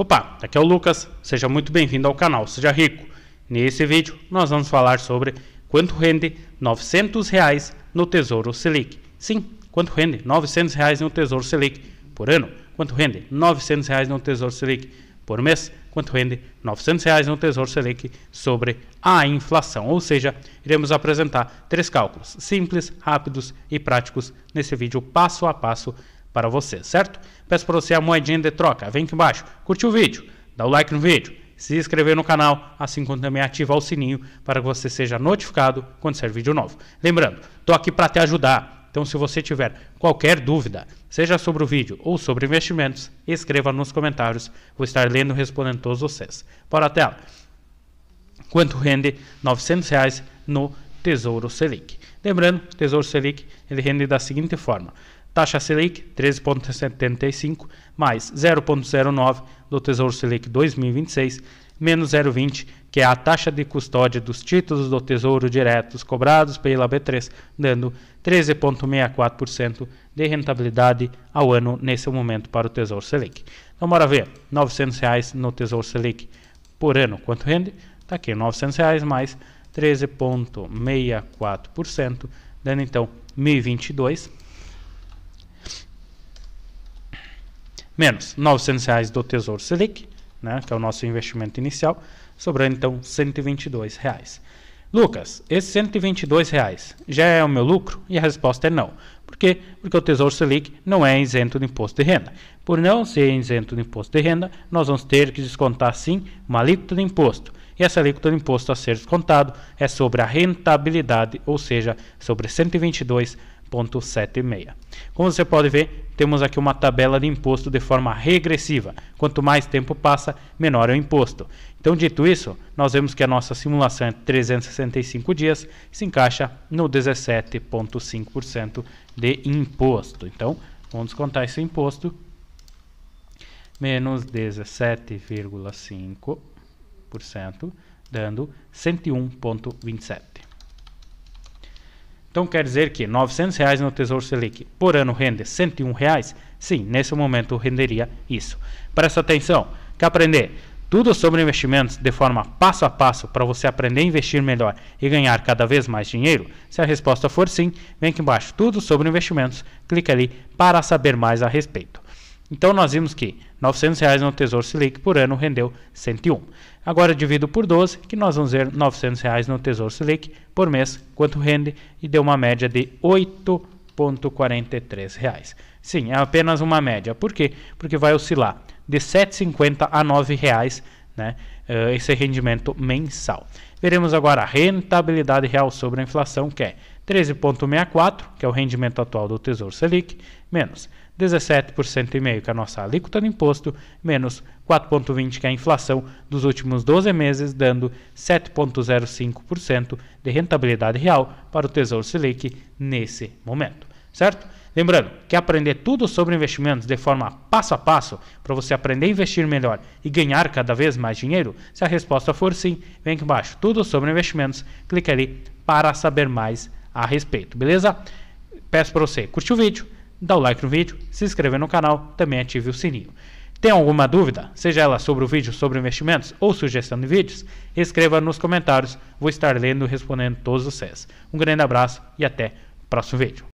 Opa, aqui é o Lucas, seja muito bem-vindo ao canal Seja Rico. Nesse vídeo nós vamos falar sobre quanto rende 900 reais no Tesouro Selic. Sim, quanto rende 900 reais no Tesouro Selic por ano? Quanto rende 900 reais no Tesouro Selic por mês? Quanto rende 900 reais no Tesouro Selic sobre a inflação? Ou seja, iremos apresentar três cálculos simples, rápidos e práticos nesse vídeo passo a passo para você, certo? peço para você a moedinha de troca. Vem aqui embaixo, curte o vídeo, dá o like no vídeo, se inscrever no canal, assim como também ativar o sininho para que você seja notificado quando sair vídeo novo. Lembrando, estou aqui para te ajudar. Então, se você tiver qualquer dúvida, seja sobre o vídeo ou sobre investimentos, escreva nos comentários. Vou estar lendo e respondendo todos vocês. Bora a tela. Quanto rende R$ 900 reais no Tesouro Selic? Lembrando, o Tesouro Selic ele rende da seguinte forma: Taxa Selic 13,75 mais 0,09 do Tesouro Selic 2026 menos 0,20, que é a taxa de custódia dos títulos do Tesouro diretos cobrados pela B3, dando 13,64% de rentabilidade ao ano nesse momento para o Tesouro Selic. Então, bora ver, R$ 900 reais no Tesouro Selic por ano, quanto rende? Está aqui, R$ 900 reais mais 13,64%, dando então 1.022 menos R$ 900 reais do Tesouro Selic, né, que é o nosso investimento inicial, sobrando então R$ 122. Reais. Lucas, esses 122 reais já é o meu lucro? E a resposta é não. Por quê? Porque o Tesouro Selic não é isento de imposto de renda. Por não ser isento de imposto de renda, nós vamos ter que descontar sim uma alíquota de imposto. E essa alíquota de imposto a ser descontado é sobre a rentabilidade, ou seja, sobre 122 0,76. Como você pode ver, temos aqui uma tabela de imposto de forma regressiva. Quanto mais tempo passa, menor é o imposto. Então, dito isso, nós vemos que a nossa simulação é 365 dias se encaixa no 17,5% de imposto. Então, vamos descontar esse imposto. Menos 17,5%, dando 101,27. Então quer dizer que R$ 900 reais no Tesouro Selic por ano rende R$ 101? Reais? Sim, nesse momento renderia isso. Presta atenção, quer aprender tudo sobre investimentos de forma passo a passo para você aprender a investir melhor e ganhar cada vez mais dinheiro? Se a resposta for sim, vem aqui embaixo, tudo sobre investimentos, clica ali para saber mais a respeito. Então nós vimos que R$ 900 reais no Tesouro Selic por ano rendeu 101. Agora divido por 12, que nós vamos ver R$ 900 reais no Tesouro Selic por mês, quanto rende, e deu uma média de 8,43 reais. Sim, é apenas uma média. Por quê? Porque vai oscilar de R$ 7,50 a R$ 9,00 né, eh, esse rendimento mensal. Veremos agora a rentabilidade real sobre a inflação, que é 13,64, que é o rendimento atual do Tesouro Selic, menos 17,5%, que é a nossa alíquota de imposto, menos 4,20%, que é a inflação dos últimos 12 meses, dando 7,05% de rentabilidade real para o Tesouro Selic nesse momento, certo? Lembrando que aprender tudo sobre investimentos de forma passo a passo para você aprender a investir melhor e ganhar cada vez mais dinheiro? Se a resposta for sim, vem aqui embaixo, tudo sobre investimentos, clique ali para saber mais a respeito, beleza? Peço para você curtir o vídeo, dar o like no vídeo, se inscrever no canal, também ative o sininho. Tem alguma dúvida, seja ela sobre o vídeo sobre investimentos ou sugestão de vídeos? Escreva nos comentários, vou estar lendo e respondendo todos vocês. Um grande abraço e até o próximo vídeo.